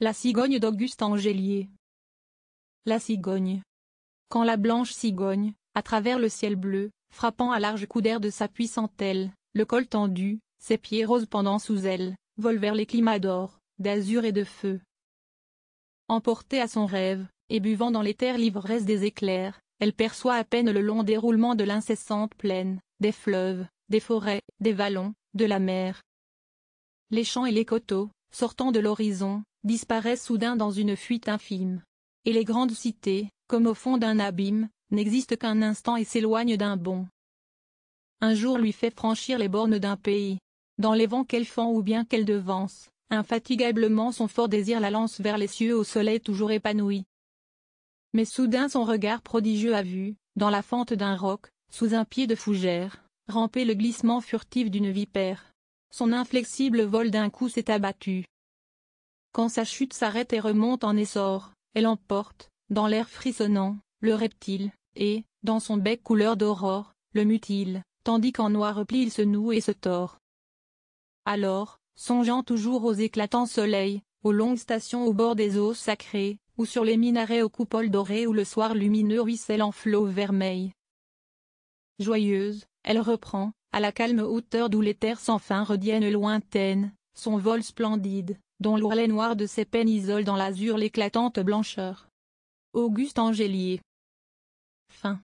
La cigogne d'Auguste Angélier. La cigogne. Quand la blanche cigogne, à travers le ciel bleu, frappant à larges coups d'air de sa puissante aile, le col tendu, ses pieds roses pendant sous elle, vole vers les climats d'or, d'azur et de feu. Emportée à son rêve, et buvant dans les terres l'ivresse des éclairs, elle perçoit à peine le long déroulement de l'incessante plaine, des fleuves, des forêts, des vallons, de la mer. Les champs et les coteaux, sortant de l'horizon, disparaît soudain dans une fuite infime. Et les grandes cités, comme au fond d'un abîme, n'existent qu'un instant et s'éloignent d'un bond. Un jour lui fait franchir les bornes d'un pays. Dans les vents qu'elle fend ou bien qu'elle devance, infatigablement son fort désir la lance vers les cieux au soleil toujours épanoui. Mais soudain son regard prodigieux a vu, dans la fente d'un roc, sous un pied de fougère, ramper le glissement furtif d'une vipère. Son inflexible vol d'un coup s'est abattu. Quand sa chute s'arrête et remonte en essor, elle emporte, dans l'air frissonnant, le reptile, et, dans son bec couleur d'aurore, le mutile, tandis qu'en noir repli il se noue et se tord. Alors, songeant toujours aux éclatants soleils, aux longues stations au bord des eaux sacrées, ou sur les minarets aux coupoles dorées où le soir lumineux ruisselle en flots vermeils. Joyeuse, elle reprend, à la calme hauteur d'où les terres sans fin rediennent lointaines, son vol splendide, dont l'ourlet noir de ses peines isole dans l'azur l'éclatante blancheur. Auguste Angélier. Fin.